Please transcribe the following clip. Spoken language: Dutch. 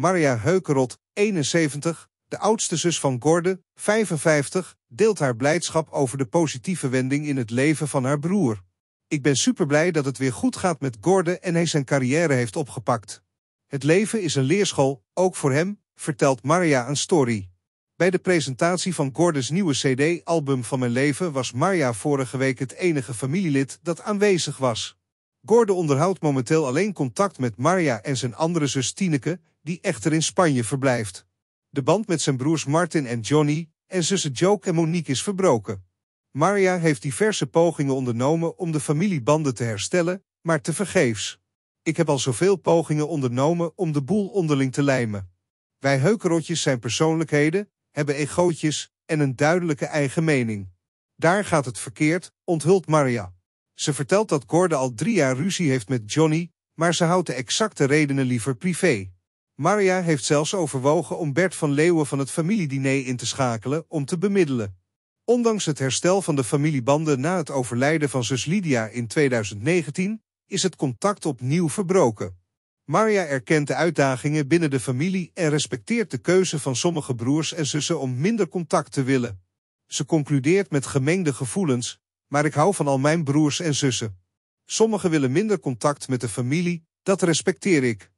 Maria Heukerot, 71, de oudste zus van Gordon, 55, deelt haar blijdschap over de positieve wending in het leven van haar broer. Ik ben super blij dat het weer goed gaat met Gordon en hij zijn carrière heeft opgepakt. Het leven is een leerschool, ook voor hem, vertelt Maria aan Story. Bij de presentatie van Gordons nieuwe CD-album Van Mijn Leven was Maria vorige week het enige familielid dat aanwezig was. Gordon onderhoudt momenteel alleen contact met Maria en zijn andere zus Tineke, die echter in Spanje verblijft. De band met zijn broers Martin en Johnny en zussen Joke en Monique is verbroken. Maria heeft diverse pogingen ondernomen om de familiebanden te herstellen, maar tevergeefs. Ik heb al zoveel pogingen ondernomen om de boel onderling te lijmen. Wij heukerotjes zijn persoonlijkheden, hebben egootjes en een duidelijke eigen mening. Daar gaat het verkeerd, onthult Maria. Ze vertelt dat Gordon al drie jaar ruzie heeft met Johnny, maar ze houdt de exacte redenen liever privé. Maria heeft zelfs overwogen om Bert van Leeuwen van het familiediner in te schakelen om te bemiddelen. Ondanks het herstel van de familiebanden na het overlijden van zus Lydia in 2019, is het contact opnieuw verbroken. Maria erkent de uitdagingen binnen de familie en respecteert de keuze van sommige broers en zussen om minder contact te willen. Ze concludeert met gemengde gevoelens, maar ik hou van al mijn broers en zussen. Sommigen willen minder contact met de familie, dat respecteer ik.